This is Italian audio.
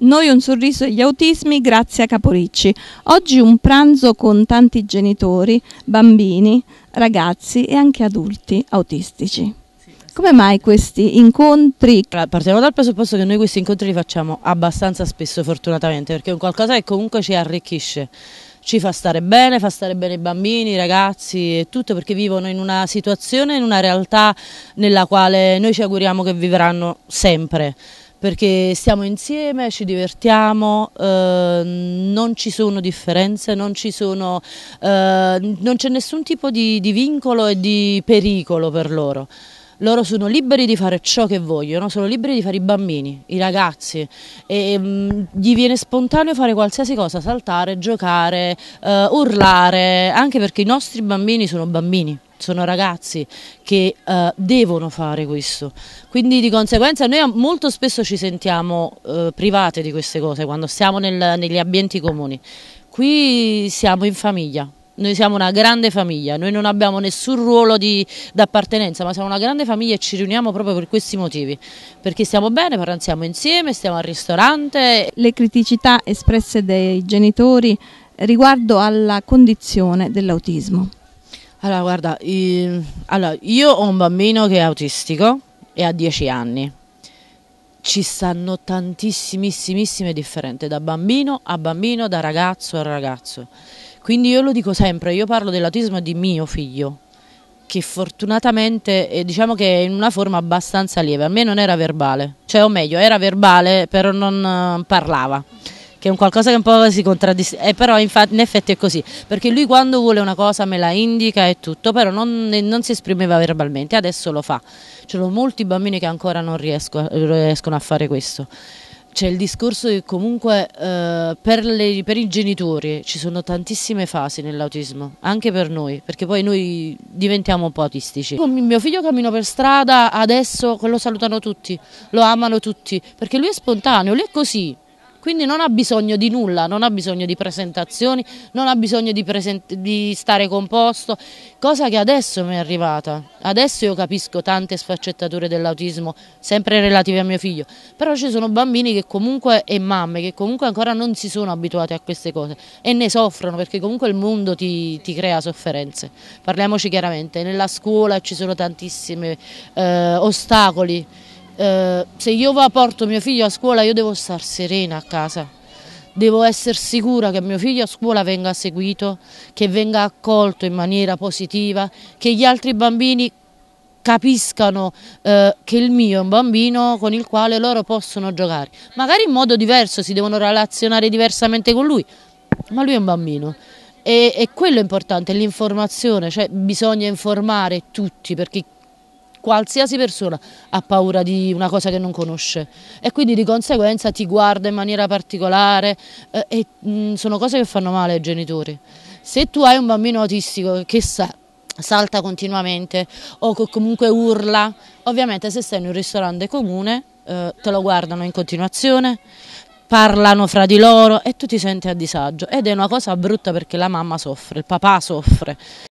Noi un sorriso e gli autismi grazie a Caporicci. Oggi un pranzo con tanti genitori, bambini, ragazzi e anche adulti autistici. Come mai questi incontri? Partiamo dal presupposto che noi questi incontri li facciamo abbastanza spesso fortunatamente perché è un qualcosa che comunque ci arricchisce, ci fa stare bene, fa stare bene i bambini, i ragazzi e tutto perché vivono in una situazione, in una realtà nella quale noi ci auguriamo che vivranno sempre perché stiamo insieme, ci divertiamo, eh, non ci sono differenze, non eh, c'è eh, nessun tipo di, di vincolo e di pericolo per loro loro sono liberi di fare ciò che vogliono, sono liberi di fare i bambini, i ragazzi, e, mh, mm, gli viene spontaneo fare qualsiasi cosa, saltare, giocare, uh, urlare, anche perché i nostri bambini sono bambini sono ragazzi che eh, devono fare questo, quindi di conseguenza noi molto spesso ci sentiamo eh, private di queste cose quando siamo nel, negli ambienti comuni, qui siamo in famiglia. Noi siamo una grande famiglia, noi non abbiamo nessun ruolo di, appartenenza, ma siamo una grande famiglia e ci riuniamo proprio per questi motivi, perché stiamo bene, pranziamo insieme, stiamo al ristorante. Le criticità espresse dai genitori riguardo alla condizione dell'autismo. Allora, guarda, eh, allora, io ho un bambino che è autistico e ha 10 anni. Ci stanno tantissimissime differenze da bambino a bambino, da ragazzo a ragazzo. Quindi io lo dico sempre, io parlo dell'autismo di mio figlio, che fortunatamente eh, diciamo che è in una forma abbastanza lieve, a me non era verbale, cioè o meglio era verbale però non eh, parlava che è un qualcosa che un po' si contraddistingue, eh, però infatti, in effetti è così, perché lui quando vuole una cosa me la indica e tutto, però non, non si esprimeva verbalmente, adesso lo fa. Ci sono molti bambini che ancora non riesco, riescono a fare questo c'è il discorso che comunque eh, per, le, per, i genitori ci sono tantissime fasi nell'autismo, anche per noi, perché poi noi diventiamo un po' autistici. Con mio figlio cammino per strada, adesso lo salutano tutti, lo amano tutti, perché lui è spontaneo, lui è così quindi non ha bisogno di nulla, non ha bisogno di presentazioni, non ha bisogno di, di, stare composto, cosa che adesso mi è arrivata. Adesso io capisco tante sfaccettature dell'autismo, sempre relative a mio figlio, però ci sono bambini che comunque e mamme che comunque ancora non si sono abituate a queste cose e ne soffrono perché comunque il mondo ti, ti crea sofferenze. Parliamoci chiaramente, nella scuola ci sono tantissimi eh, ostacoli eh, se io va, porto mio figlio a scuola io devo star serena a casa, devo essere sicura che mio figlio a scuola venga seguito, che venga accolto in maniera positiva, che gli altri bambini capiscano eh, che il mio è un bambino con il quale loro possono giocare, magari in modo diverso, si devono relazionare diversamente con lui, ma lui è un bambino. E, e quello è importante, l'informazione, cioè bisogna informare tutti perché qualsiasi persona ha paura di una cosa che non conosce e quindi di conseguenza ti guarda in maniera particolare eh, e mh, mm, sono cose che fanno male ai genitori. Se tu hai un bambino autistico che sa, salta continuamente o comunque urla, ovviamente se stai in un ristorante comune eh, te lo guardano in continuazione, parlano fra di loro e tu ti senti a disagio ed è una cosa brutta perché la mamma soffre, il papà soffre.